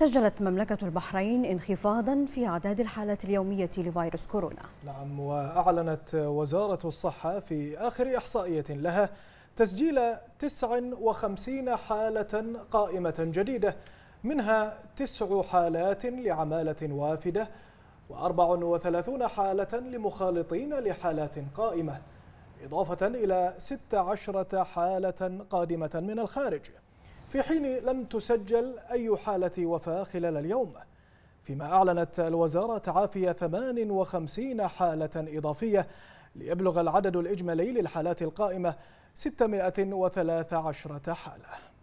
سجلت مملكة البحرين انخفاضا في أعداد الحالات اليومية لفيروس كورونا نعم وأعلنت وزارة الصحة في آخر إحصائية لها تسجيل 59 حالة قائمة جديدة منها تسع حالات لعمالة وافدة و34 حالة لمخالطين لحالات قائمة إضافة إلى 16 حالة قادمة من الخارج في حين لم تسجل أي حالة وفاة خلال اليوم فيما أعلنت الوزارة تعافي 58 حالة إضافية ليبلغ العدد الإجمالي للحالات القائمة 613 حالة